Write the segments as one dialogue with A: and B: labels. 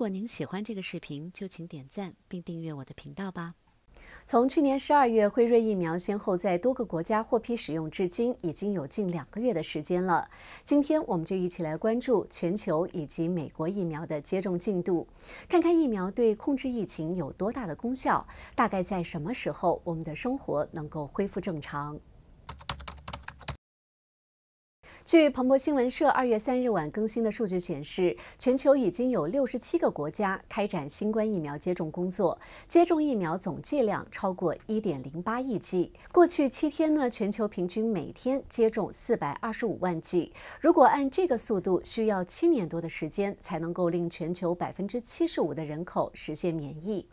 A: 如果您喜欢这个视频，就请点赞并订阅我的频道吧。从去年十二月，辉瑞疫苗先后在多个国家获批使用至今，已经有近两个月的时间了。今天，我们就一起来关注全球以及美国疫苗的接种进度，看看疫苗对控制疫情有多大的功效，大概在什么时候我们的生活能够恢复正常。据彭博新闻社二月三日晚更新的数据显示，全球已经有六十七个国家开展新冠疫苗接种工作，接种疫苗总剂量超过一点零八亿剂。过去七天呢，全球平均每天接种四百二十五万剂。如果按这个速度，需要七年多的时间才能够令全球百分之七十五的人口实现免疫。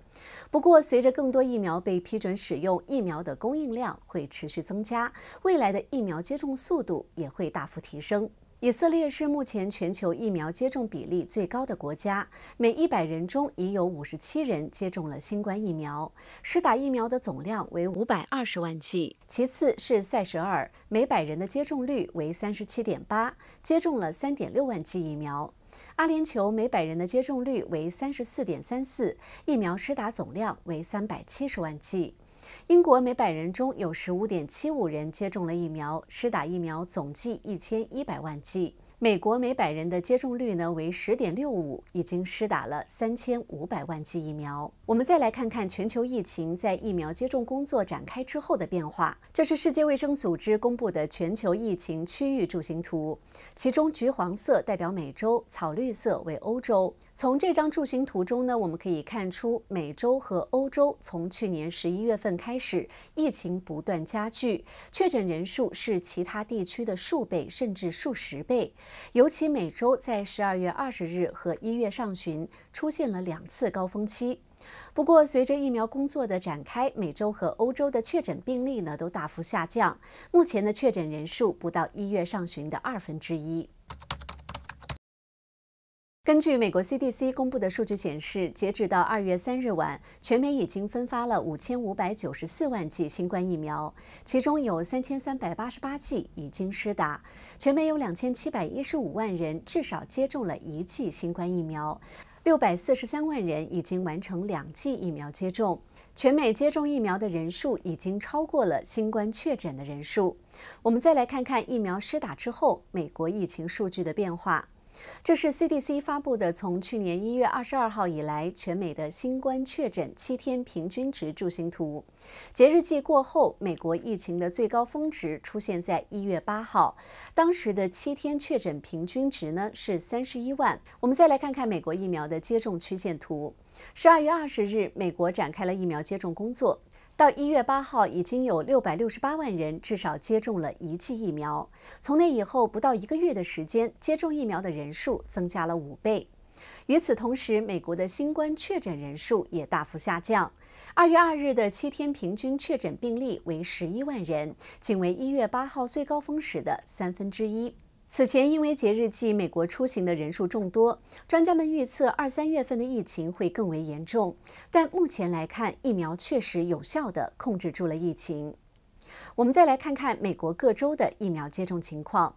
A: 不过，随着更多疫苗被批准使用，疫苗的供应量会持续增加，未来的疫苗接种速度也会大幅提升。以色列是目前全球疫苗接种比例最高的国家，每一百人中已有五十七人接种了新冠疫苗，施打疫苗的总量为五百二十万剂。其次是塞舌尔，每百人的接种率为三十七点八，接种了三点六万剂疫苗。阿联酋每百人的接种率为三十四点三四，疫苗施打总量为三百七十万剂。英国每百人中有十五点七五人接种了疫苗，施打疫苗总计一千一百万剂。美国每百人的接种率呢为十点六五，已经施打了三千五百万剂疫苗。我们再来看看全球疫情在疫苗接种工作展开之后的变化。这是世界卫生组织公布的全球疫情区域柱形图，其中橘黄色代表美洲，草绿色为欧洲。从这张柱形图中呢，我们可以看出美洲和欧洲从去年十一月份开始，疫情不断加剧，确诊人数是其他地区的数倍甚至数十倍。尤其每周在十二月二十日和一月上旬出现了两次高峰期。不过，随着疫苗工作的展开，美洲和欧洲的确诊病例呢都大幅下降，目前的确诊人数不到一月上旬的二分之一。根据美国 CDC 公布的数据显示，截止到二月三日晚，全美已经分发了五千五百九十四万剂新冠疫苗，其中有三千三百八十八剂已经施打。全美有两千七百一十五万人至少接种了一剂新冠疫苗，六百四十三万人已经完成两剂疫苗接种。全美接种疫苗的人数已经超过了新冠确诊的人数。我们再来看看疫苗施打之后美国疫情数据的变化。这是 CDC 发布的从去年一月二十二号以来全美的新冠确诊七天平均值柱形图。节日季过后，美国疫情的最高峰值出现在一月八号，当时的七天确诊平均值呢是三十一万。我们再来看看美国疫苗的接种曲线图。十二月二十日，美国展开了疫苗接种工作。到一月八号，已经有六百六十八万人至少接种了一剂疫苗。从那以后不到一个月的时间，接种疫苗的人数增加了五倍。与此同时，美国的新冠确诊人数也大幅下降。二月二日的七天平均确诊病例为十一万人，仅为一月八号最高峰时的三分之一。此前，因为节日季美国出行的人数众多，专家们预测二三月份的疫情会更为严重。但目前来看，疫苗确实有效的控制住了疫情。我们再来看看美国各州的疫苗接种情况。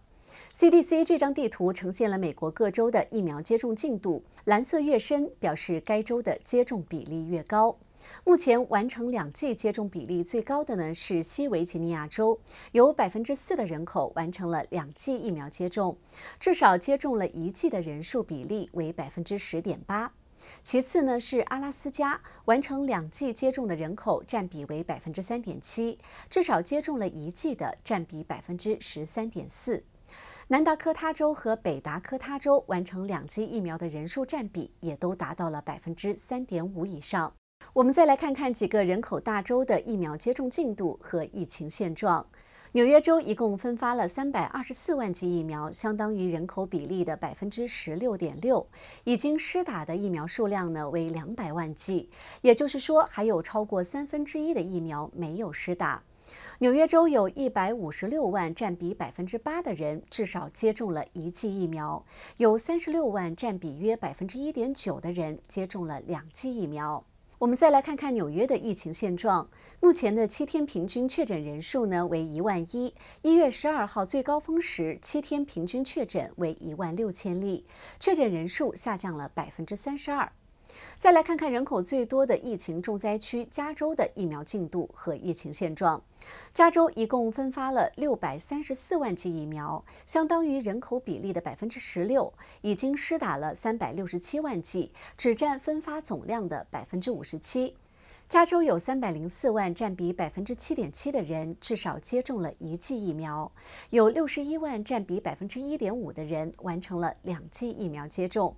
A: CDC 这张地图呈现了美国各州的疫苗接种进度，蓝色越深，表示该州的接种比例越高。目前完成两剂接种比例最高的呢是西维吉尼亚州，有百分之四的人口完成了两剂疫苗接种，至少接种了一剂的人数比例为百分之十点八。其次呢是阿拉斯加，完成两剂接种的人口占比为百分之三点七，至少接种了一剂的占比百分之十三点四。南达科他州和北达科他州完成两剂疫苗的人数占比也都达到了百分之三点五以上。我们再来看看几个人口大州的疫苗接种进度和疫情现状。纽约州一共分发了三百二十四万剂疫苗，相当于人口比例的百分之十六点六。已经施打的疫苗数量呢为两百万剂，也就是说还有超过三分之一的疫苗没有施打。纽约州有一百五十六万，占比百分之八的人至少接种了一剂疫苗，有三十六万，占比约百分之一点九的人接种了两剂疫苗。我们再来看看纽约的疫情现状。目前的七天平均确诊人数呢为一万一。一月十二号最高峰时，七天平均确诊为一万六千例，确诊人数下降了百分之三十二。再来看看人口最多的疫情重灾区加州的疫苗进度和疫情现状。加州一共分发了六百三十四万剂疫苗，相当于人口比例的百分之十六，已经施打了三百六十七万剂，只占分发总量的百分之五十七。加州有三百零四万，占比百分之七点七的人至少接种了一剂疫苗，有六十一万，占比百分之一点五的人完成了两剂疫苗接种。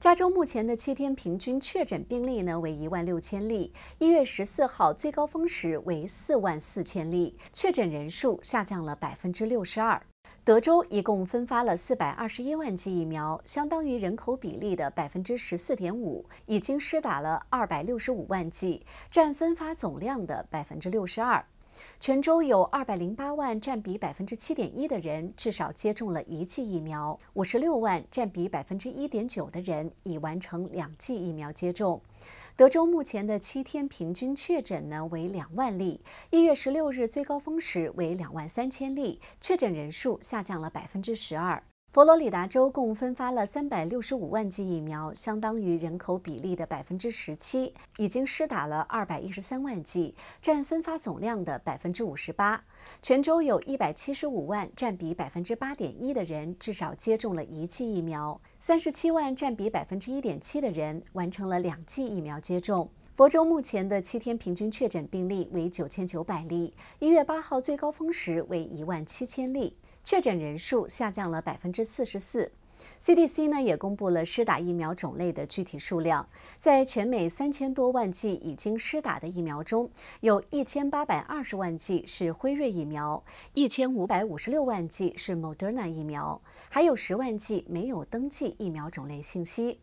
A: 加州目前的七天平均确诊病例呢为一万六千例，一月十四号最高峰时为四万四千例，确诊人数下降了百分之六十二。德州一共分发了四百二十一万剂疫苗，相当于人口比例的百分之十四点五，已经施打了二百六十五万剂，占分发总量的百分之六十二。泉州有二百零八万，占比百分之七点一的人至少接种了一剂疫苗，五十六万，占比百分之一点九的人已完成两剂疫苗接种。德州目前的七天平均确诊呢为两万例，一月十六日最高峰时为两万三千例，确诊人数下降了百分之十二。佛罗里达州共分发了三百六十五万剂疫苗，相当于人口比例的百分之十七。已经施打了二百一十三万剂，占分发总量的百分之五十八。全州有一百七十五万，占比百分之八点一的人至少接种了一剂疫苗；三十七万，占比百分之一点七的人完成了两剂疫苗接种。佛州目前的七天平均确诊病例为九千九百例，一月八号最高峰时为一万七千例。确诊人数下降了百分之四十四，CDC 呢也公布了施打疫苗种类的具体数量。在全美三千多万剂已经施打的疫苗中，有一千八百二十万剂是辉瑞疫苗，一千五百五十六万剂是 r 德纳疫苗，还有十万剂没有登记疫苗种类信息。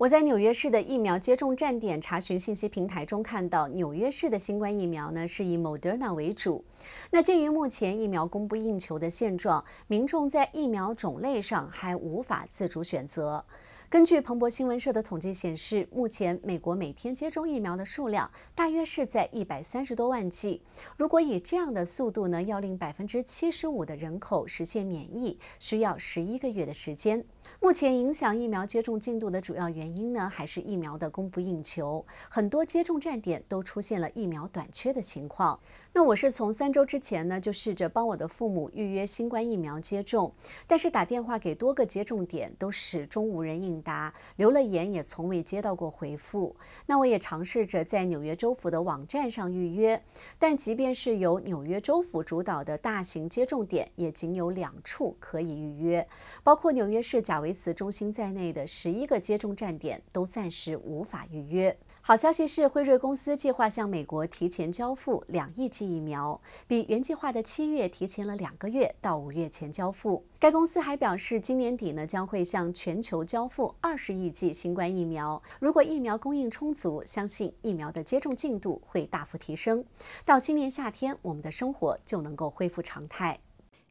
A: 我在纽约市的疫苗接种站点查询信息平台中看到，纽约市的新冠疫苗呢是以 r 德纳为主。那鉴于目前疫苗供不应求的现状，民众在疫苗种类上还无法自主选择。根据彭博新闻社的统计显示，目前美国每天接种疫苗的数量大约是在一百三十多万剂。如果以这样的速度呢，要令百分之七十五的人口实现免疫，需要十一个月的时间。目前影响疫苗接种进度的主要原因呢，还是疫苗的供不应求，很多接种站点都出现了疫苗短缺的情况。那我是从三周之前呢，就试着帮我的父母预约新冠疫苗接种，但是打电话给多个接种点都始终无人应答，留了言也从未接到过回复。那我也尝试着在纽约州府的网站上预约，但即便是由纽约州府主导的大型接种点，也仅有两处可以预约，包括纽约市甲。维茨中心在内的十一个接种站点都暂时无法预约。好消息是，辉瑞公司计划向美国提前交付两亿剂疫苗，比原计划的七月提前了两个月，到五月前交付。该公司还表示，今年底呢将会向全球交付二十亿剂新冠疫苗。如果疫苗供应充足，相信疫苗的接种进度会大幅提升，到今年夏天，我们的生活就能够恢复常态。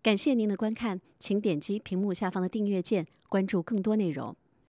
A: 感谢您的观看，请点击屏幕下方的订阅键，关注更多内容。